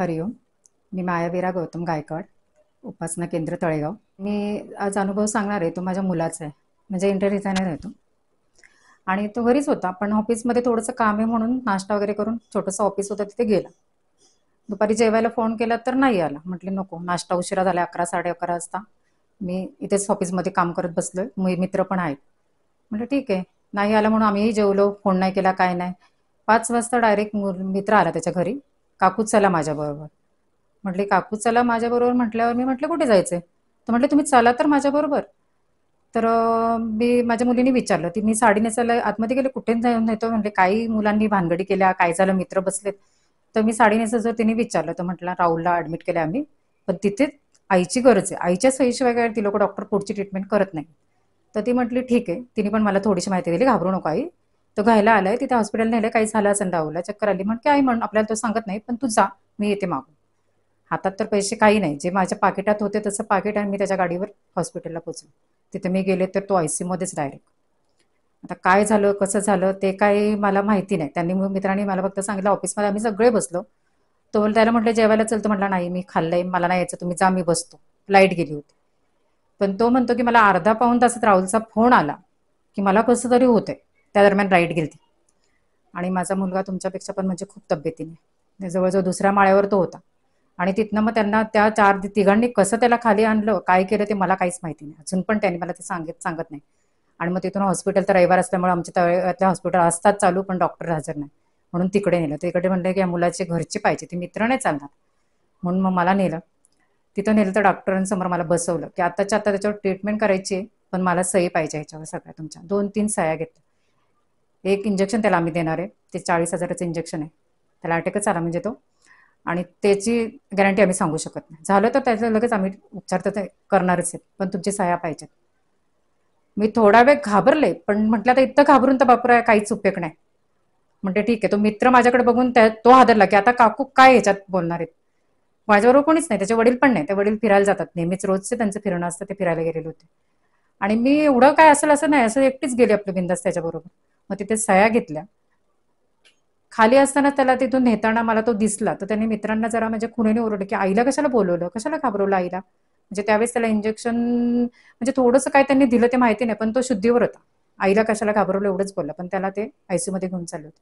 हरिओम मी मायावीरा गौतम गायकवाड उपासना केंद्र तळेगाव मी आज अनुभव सांगणार आहे तो माझ्या मुलाचा आहे म्हणजे इंटर डिझायनर आहे तो आणि तो घरीच होता पण ऑफिसमध्ये थोडंसं काम आहे म्हणून नाश्ता वगैरे करून छोटंसं ऑफिस होतं तिथे गेला दुपारी जेवायला फोन केला तर नाही आला म्हटले नको नाश्ता उशिरा झाला अकरा साडे अकरा वाजता मी इथेच ऑफिसमध्ये काम करत बसलो मी मित्र पण आहेत म्हटलं ठीक आहे नाही आला म्हणून आम्हीही जेवलो फोन नाही केला काय नाही पाच वाजता डायरेक्ट मित्र आला त्याच्या घरी काकू चला माझ्याबरोबर म्हटले काकू चला माझ्याबरोबर म्हटल्यावर मी म्हटलं कुठे जायचं तर म्हटलं तुम्ही चला तर माझ्याबरोबर तर मी माझ्या मुलीने विचारलं ती मी साडीने नेसायला आतमध्ये गेले कुठे जाऊन येतो म्हणजे काही मुलांनी भानगडी केल्या काय झालं मित्र बसलेत तर मी साडी जर तिने विचारलं तर म्हटलं राहुलला ऍडमिट केलं आम्ही पण तिथे आईची गरज आहे आईच्या सहीशिवाय काय ती लोक डॉक्टर पुढची ट्रीटमेंट करत नाही तर ती म्हटली ठीक आहे तिने पण मला थोडीशी माहिती दिली घाबरू नको आई तो घ्यायला आलाय तिथे हॉस्पिटल नेलं काही झालं असं दाऊला चक्कर आली म्हण काय म्हणून आपल्याला तो सांगत नाही पण तू जा मी येते मागून हातात तर पैसे काही नाही जे माझ्या पाकिटात होते तसं पाकिट आणि मी त्याच्या गाडीवर हॉस्पिटलला पोचलो तिथे मी गेले तर तो आय सीमध्येच डायरेक्ट आता काय झालं कसं झालं ते काय मला माहिती नाही त्यांनी मित्रांनी मला फक्त सांगितलं ऑफिसमध्ये आम्ही सगळे बसलो तो त्याला म्हटलं जेवायला चलतो म्हटलं नाही मी खाल्लंय मला नाही यायचं तुम्ही जा मी बसतो लाईट गेली होती पण तो म्हणतो की मला अर्धा पाऊन तासात राहुलचा फोन आला की मला कसं तरी होतंय त्या दरम्यान राईट गेली आणि माझा मुलगा तुमच्यापेक्षा पण म्हणजे खूप तब्येतीने जवळजवळ दुसऱ्या माळ्यावर तो होता आणि तिथनं मग त्यांना त्या चार तिघांनी कसं त्याला खाली आणलं काय केलं ते मला काहीच माहिती नाही अजून पण त्यांनी मला ते सांगत सांगत नाही आणि मग तिथून हॉस्पिटल तर रविवार असल्यामुळे आमच्या त्या हॉस्पिटल असतात चालू पण डॉक्टर हजर नाही म्हणून तिकडे नेलं तिकडे म्हणलं की या मुलाचे घरचे पाहिजे ते मित्र नाही चालणार म्हणून मग मला नेलं तिथं नेलं तर डॉक्टरांसमोर मला बसवलं की आत्ताच्या आता त्याच्यावर ट्रीटमेंट करायची पण मला सही पाहिजे ह्याच्यावर सगळ्या तुमच्या दोन तीन सह्या घेतल्या एक इंजेक्शन त्याला आम्ही देणार आहे ते चाळीस हजाराचं इंजेक्शन आहे त्याला अटॅकच आला म्हणजे तो आणि त्याची गॅरंटी आम्ही सांगू शकत नाही झालं तर त्याचं लगेच आम्ही उपचार तर करणारच आहेत पण तुमची सहाय्या पाहिजेत मी थोडा वेळ घाबरले पण म्हटलं तर इतकं घाबरून तर बापरा काहीच उपयोग नाही म्हणते ठीक आहे तो मित्र माझ्याकडे बघून त्या तो हादरला की आता काकू काय ह्याच्यात बोलणार आहेत माझ्याबरोबर कोणीच नाही त्याचे वडील पण नाही ते वडील फिरायला जातात नेहमीच रोजचे त्यांचं फिरणं असतं ते फिरायला गेलेले होते आणि मी एवढं काय असेल असं नाही असं एकटीच गेली आपलं बिंदास त्याच्याबरोबर मग तिथे सया घेतल्या खाली असताना त्याला तिथून नेताना मला तो दिसला तर त्यांनी मित्रांना जरा म्हणजे खुणेने ओरडलं की आईला कशाला बोलवलं कशाला घाबरवलं आईला म्हणजे त्यावेळेस त्याला इंजेक्शन म्हणजे थोडंसं काय त्यांनी दिलं ते माहिती नाही पण तो शुद्धीवर होता आईला कशाला घाबरवलं एवढंच बोललं पण त्याला ते आयसीयू मध्ये घेऊन चालले होते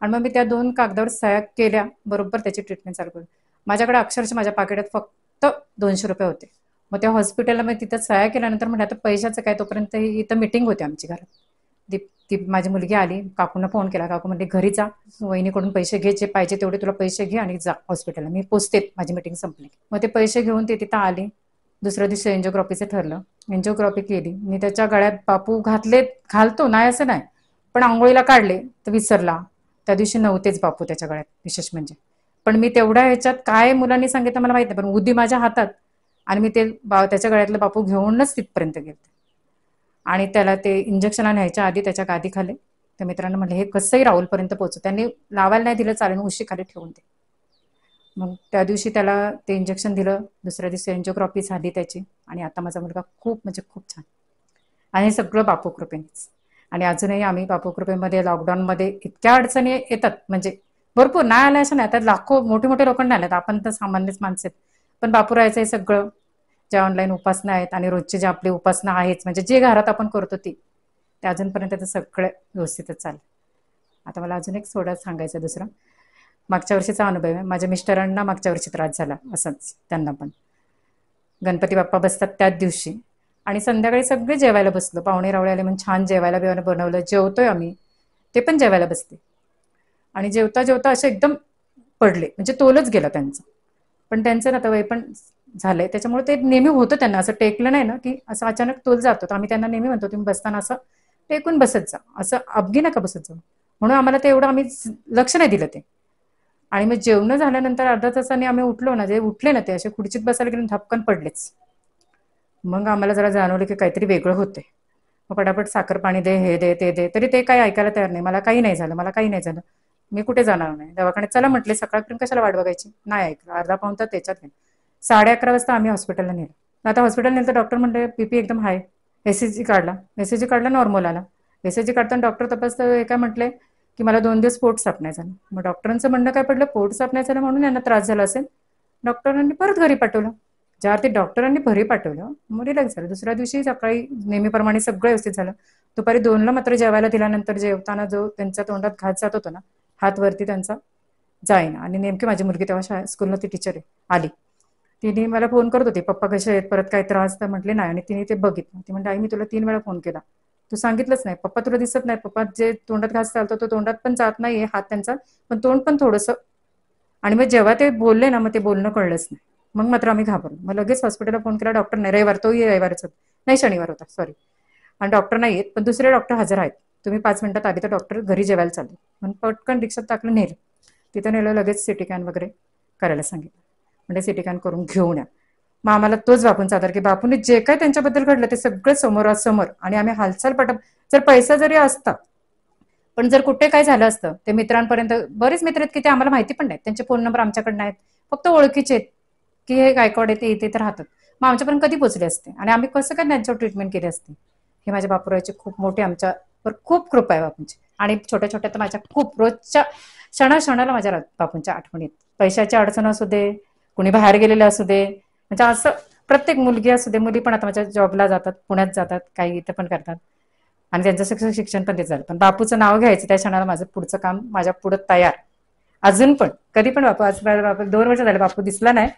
आणि मग मी त्या दोन कागदावर सह्या केल्या बरोबर त्याची ट्रीटमेंट चालू केली माझ्याकडे अक्षरशः माझ्या पाकिटात फक्त दोनशे रुपये होते मग त्या हॉस्पिटलला मी तिथं सया केल्यानंतर म्हटलं आता पैशाचं काय तोपर्यंत इथं मिटिंग होती आमची घरात दीप ती माझी मुलगी आली काकूंना फोन केला काकू म्हणजे घरी जा वहिनीकडून पैसे घे जे पाहिजे तेवढे तुला पैसे घे आणि जा हॉस्पिटलला मी पोचते माझी मिटिंग संपली मग ते पैसे घेऊन ते तिथं आली दुसऱ्या दिवशी एन्जिओग्राफीचं ठरलं एन्जिओग्राफी केली मी त्याच्या गळ्यात बापू घातले घालतो नाही असं नाही पण आंघोळीला काढले तर विसरला त्या दिवशी नव्हतेच बापू त्याच्या गळ्यात विशेष म्हणजे पण मी तेवढ्या ह्याच्यात काय मुलांनी सांगितलं मला माहित नाही पण उदी माझ्या हातात आणि मी ते बा त्याच्या गळ्यातलं बापू घेऊनच तिथपर्यंत गेले आणि त्याला ते इंजेक्शन न्यायच्या आधी त्याच्या गादी खाले त्या मित्रांनो म्हटलं हे कसंही राहुलपर्यंत पोहोचू त्यांनी लावायला नाही दिलं चालेल उशी खाली ठेवून दे मग त्या दिवशी त्याला ते इंजेक्शन दिलं दुसऱ्या दिवशी एन्जिओग्राफी झाली त्याची आणि आता माझा मुलगा खूप म्हणजे खूप छान आणि हे सगळं बापू कृपेनेच आणि अजूनही आम्ही बापू कृपेमध्ये लॉकडाऊनमध्ये इतक्या अडचणी येतात म्हणजे भरपूर नाही आल्या असं नाही आता लाखो मोठे मोठे लोकांना आल्यात आपण तर सामान्यच माणसं आहेत पण बापू राहायचं हे सगळं ज्या ऑनलाईन उपासना आहेत आणि रोजची जे आपली उपासना आहेच म्हणजे जे घरात आपण करतो ती ते अजूनपर्यंत ते सगळं व्यवस्थितच चालेल आता मला अजून एक सोडा सांगायचं दुसरं मागच्या वर्षीचा अनुभव आहे माझ्या मिस्टरांना मागच्या वर्षी त्रास झाला असंच त्यांना पण गणपती बाप्पा बसतात त्याच दिवशी आणि संध्याकाळी सगळे जेवायला बसलो पाहुणे रावळे आले म्हणून छान जेवायला बिवायला बनवलं जेवतोय आम्ही ते पण जेवायला बसते आणि जेवता जेवता असे एकदम पडले म्हणजे तोलच गेला त्यांचा पण त्यांचं ना वय पण झालंय त्याच्यामुळे ते नेहमी होतं त्यांना असं टेकलं नाही ना की असं अचानक तोल जातो तर आम्ही त्यांना नेहमी म्हणतो तुम्ही बसताना असं टेकून बसत जा असं अबगी नका बसत जा म्हणून आम्हाला ते एवढं आम्ही लक्ष नाही दिलं ते आणि मग जेवण झाल्यानंतर अर्धा तासाने आम्ही उठलो ना जे उठले ना ते असे खुर्चीत बसायला गेले धपकन पडलेच मग आम्हाला जरा जाणवलं की काहीतरी वेगळं होते मग पटापट साखर पाणी दे हे दे ते दे तरी ते काही ऐकायला तयार नाही मला काही नाही झालं मला काही नाही झालं मी कुठे जाणार नाही दवाखान्यात चला म्हटले सकाळपर्यंत कशाला वाट बघायची नाही ऐकलं अर्धा पाऊन तर त्याच्यात नाही साडे अकरा वाजता आम्ही हॉस्पिटलला नेलो आता हॉस्पिटल नेलं तर डॉक्टर म्हणले पीपी एकदम हाय एस एस जी काढला एस एस जी काढला नॉर्मल आला एस एस जी काढताना डॉक्टर तपासतं हे काय म्हटले की मला दोन दिवस पोट साफ झालं मग डॉक्टरांचं म्हणणं काय पडलं पोट साफ झालं म्हणून यांना त्रास झाला असेल डॉक्टरांनी परत घरी पाठवलं ज्या ते डॉक्टरांनी घरी पाठवलं मग रिलॅक्स झालं दुसऱ्या दिवशी सकाळी नेहमीप्रमाणे सगळं व्यवस्थित झालं दुपारी दोनला मात्र जेवायला दिल्यानंतर जेवताना जो त्यांच्या तोंडात घात जात होता ना हात वरती त्यांचा जाईना आणि नेमकी माझी मुलगी तेव्हा स्कूलला ती टीचर आहे आली तिने मला फोन करत होती पप्पा कसे आहेत परत काही त्रास तर म्हटले नाही आणि तिने ते बघितलं ती म्हणजे आई मी तुला तीन वेळा फोन केला तू सांगितलंच नाही पप्पा तुला दिसत नाही पप्पा जे तोंडात घास चालतो तो तोंडात पण जात नाहीये हात त्यांचा पण तोंड पण थोडस आणि मग जेव्हा ते बोलले ना मग ते बोलणं कळलंच नाही मग मात्र आम्ही घाबरलो मग लगेच हॉस्पिटलला फोन केला डॉक्टर नाही रविवार तोही रविवारच नाही शनिवार होता सॉरी आणि डॉक्टर नाही पण दुसरे डॉक्टर हजर आहेत तुम्ही पाच मिनिटात आधी तर डॉक्टर घरी जेवायला चालू म्हणून पटकन रिक्षात टाकलं नेलं तिथं नेलं लगेच सिटी कॅन वगैरे करायला सांगितलं म्हणजे सिटीकॅन करून घेऊन या मग आम्हाला तोच बापून सादर की बापूने जे काय त्यांच्याबद्दल घडलं ते सगळं समोरासमोर आणि आम्ही हालचाल पट जर पैसा जरी असता पण जर कुठे काय झालं असतं ते मित्रांपर्यंत बरेच मित्र आहेत की ते आम्हाला माहिती पण नाहीत त्यांचे फोन नंबर आमच्याकडे नाहीत फक्त ओळखीचे आहेत की हे गायकवाड येते इथे तर राहतात मग आमच्यापर्यंत कधी पोचले असते आणि आम्ही कसं काय त्यांच्यावर ट्रीटमेंट केली असते हे माझ्या बापूराची खूप मोठी आमच्यावर खूप कृपा आहे बापूंची आणि छोट्या छोट्या तर माझ्या खूप रोजच्या क्षणाक्षणाला माझ्या बापूंच्या आठवणीत पैशाची अडचण असू दे कुणी बाहेर गेलेलं असू दे म्हणजे असं प्रत्येक मुलगी असू दे मुली पण आता माझ्या जॉबला जातात पुण्यात जातात काही इथं पण करतात आणि त्यांचं शिक्षण पण ते झालं पण बापूचं नाव घ्यायचं त्या क्षणाला माझं पुढचं काम माझ्या पुढं तयार अजून पण कधी पण बापू आज बापू दोन वर्ष झाले बापू दिसला नाही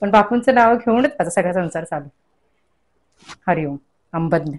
पण बापूंचं नाव घेऊनच माझा सगळा संसार चालू हरिओम अंबज्ञ